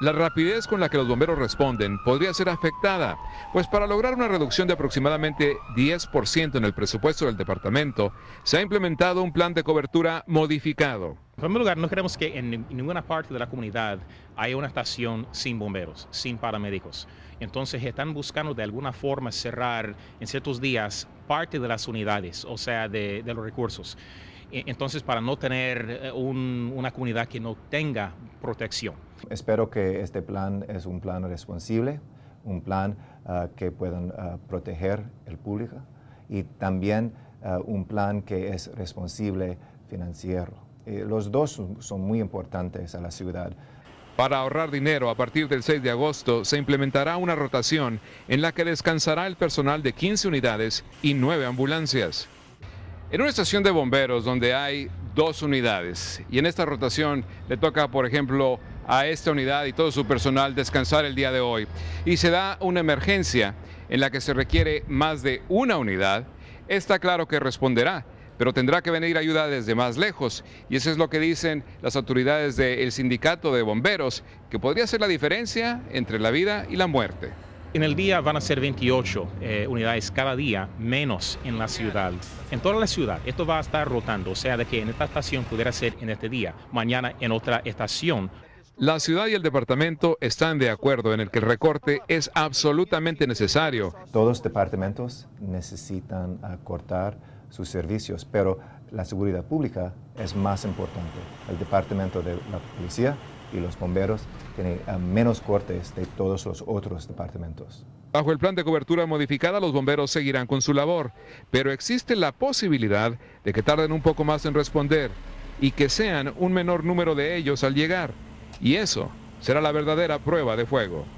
La rapidez con la que los bomberos responden podría ser afectada, pues para lograr una reducción de aproximadamente 10% en el presupuesto del departamento, se ha implementado un plan de cobertura modificado. En primer lugar, no queremos que en ninguna parte de la comunidad haya una estación sin bomberos, sin paramédicos. Entonces están buscando de alguna forma cerrar en ciertos días parte de las unidades, o sea, de, los recursos. E-, entonces, para no tener eh, una comunidad que no tenga protección. Espero que este plan es un plan responsable, un plan ah, que puedan ah, proteger el público y también ah, un plan que es responsable financiero. Eh, los dos son muy importantes a la ciudad. Para ahorrar dinero, a partir del 6 de agosto se implementará una rotación en la que descansará el personal de 15 unidades y 9 ambulancias. En una estación de bomberos donde hay dos unidades. Y en esta rotación le toca, por ejemplo, a esta unidad y todo su personal descansar el día de hoy. Y se da una emergencia en la que se requiere más de una unidad. Está claro que responderá, pero tendrá que venir ayuda desde más lejos. Y eso es lo que dicen las autoridades del sindicato de bomberos, que podría ser la diferencia entre la vida y la muerte. En el día van a ser 28 eh, unidades cada día menos en la ciudad. En toda la ciudad esto va a estar rotando, o sea, de que en esta estación pudiera ser en este día, mañana en otra estación. La ciudad y el departamento están de acuerdo en el que el recorte es absolutamente necesario. Todos los departamentos necesitan acortar sus servicios, pero la seguridad pública es más importante. El departamento de la policía y los bomberos tienen menos cortes de todos los otros departamentos. Bajo el plan de cobertura modificada, los bomberos seguirán con su labor, pero existe la posibilidad de que tarden un poco más en responder y que sean un menor número de ellos al llegar. Y eso será la verdadera prueba de fuego.